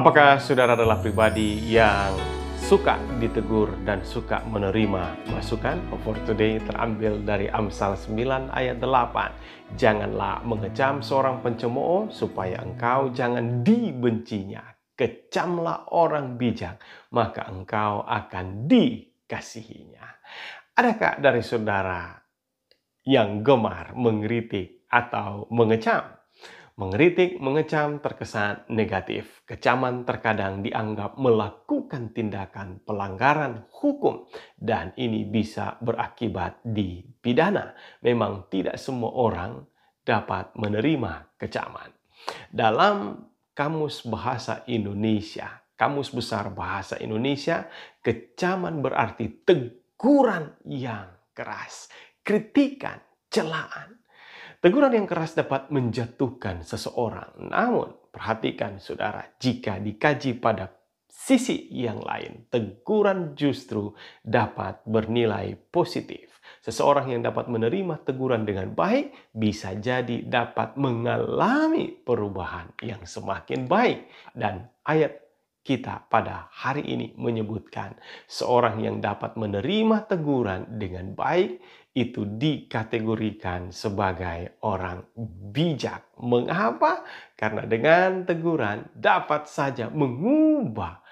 Apakah saudara adalah pribadi yang suka ditegur dan suka menerima masukan? For today terambil dari Amsal 9 ayat 8. Janganlah mengecam seorang pencemooh supaya engkau jangan dibencinya. Kecamlah orang bijak, maka engkau akan dikasihinya. Adakah dari saudara yang gemar mengkritik atau mengecam? Mengkritik, mengecam, terkesan negatif. Kecaman terkadang dianggap melakukan tindakan pelanggaran hukum dan ini bisa berakibat di pidana. Memang tidak semua orang dapat menerima kecaman. Dalam Kamus Bahasa Indonesia, Kamus Besar Bahasa Indonesia, kecaman berarti teguran yang keras, kritikan, celaan, Teguran yang keras dapat menjatuhkan seseorang. Namun, perhatikan saudara, jika dikaji pada sisi yang lain, teguran justru dapat bernilai positif. Seseorang yang dapat menerima teguran dengan baik bisa jadi dapat mengalami perubahan yang semakin baik. Dan ayat kita pada hari ini menyebutkan seorang yang dapat menerima teguran dengan baik itu dikategorikan sebagai orang bijak. Mengapa? Karena dengan teguran dapat saja mengubah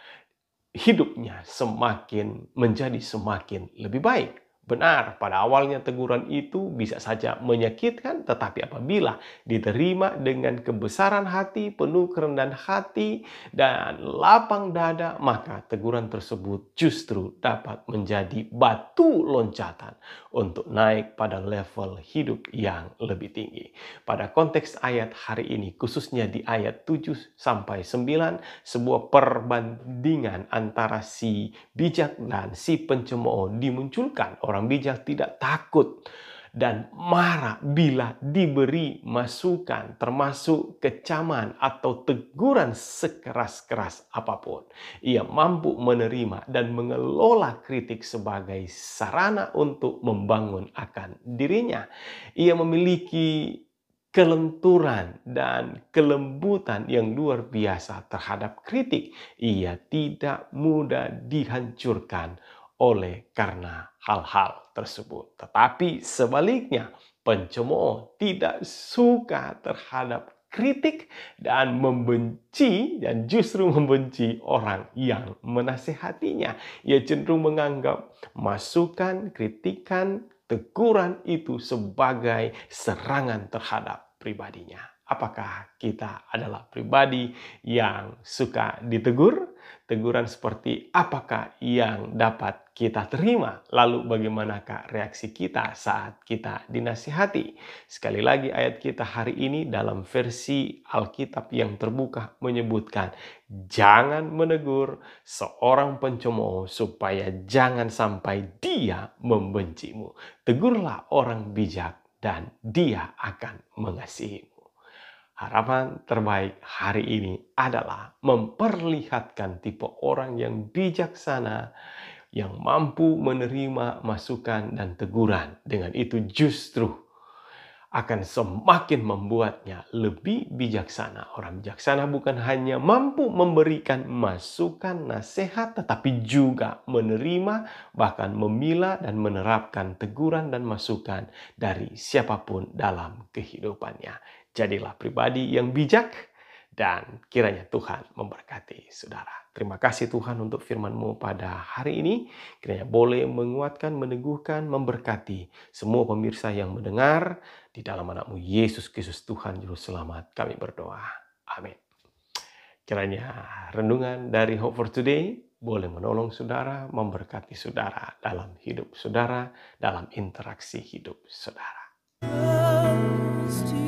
hidupnya semakin menjadi semakin lebih baik. Benar, pada awalnya teguran itu bisa saja menyakitkan, tetapi apabila diterima dengan kebesaran hati, penuh kerendahan hati, dan lapang dada, maka teguran tersebut justru dapat menjadi batu loncatan untuk naik pada level hidup yang lebih tinggi. Pada konteks ayat hari ini, khususnya di ayat 7 sampai 9, sebuah perbandingan antara si bijak dan si pencemooh dimunculkan orang orang bijak tidak takut dan marah bila diberi masukan termasuk kecaman atau teguran sekeras-keras apapun. Ia mampu menerima dan mengelola kritik sebagai sarana untuk membangun akan dirinya. Ia memiliki kelenturan dan kelembutan yang luar biasa terhadap kritik. Ia tidak mudah dihancurkan oleh karena hal-hal tersebut. Tetapi sebaliknya, pencemooh tidak suka terhadap kritik dan membenci dan justru membenci orang yang menasehatinya. Ia cenderung menganggap masukan, kritikan, teguran itu sebagai serangan terhadap pribadinya. Apakah kita adalah pribadi yang suka ditegur? Teguran seperti apakah yang dapat kita terima, lalu bagaimanakah reaksi kita saat kita dinasihati. Sekali lagi ayat kita hari ini dalam versi Alkitab yang terbuka menyebutkan, jangan menegur seorang pencemooh supaya jangan sampai dia membencimu. Tegurlah orang bijak dan dia akan mengasihimu. Harapan terbaik hari ini adalah memperlihatkan tipe orang yang bijaksana, yang mampu menerima masukan dan teguran. Dengan itu, justru akan semakin membuatnya lebih bijaksana. Orang bijaksana bukan hanya mampu memberikan masukan, nasihat, tetapi juga menerima, bahkan memilah dan menerapkan teguran dan masukan dari siapapun dalam kehidupannya. Jadilah pribadi yang bijak dan kiranya Tuhan memberkati saudara. Terima kasih Tuhan untuk firman-Mu pada hari ini. Kiranya boleh menguatkan, meneguhkan, memberkati semua pemirsa yang mendengar di dalam anakmu Yesus Kristus Tuhan Juru Selamat. Kami berdoa. Amin. Kiranya rendungan dari Hope for Today boleh menolong saudara, memberkati saudara dalam hidup saudara, dalam interaksi hidup saudara.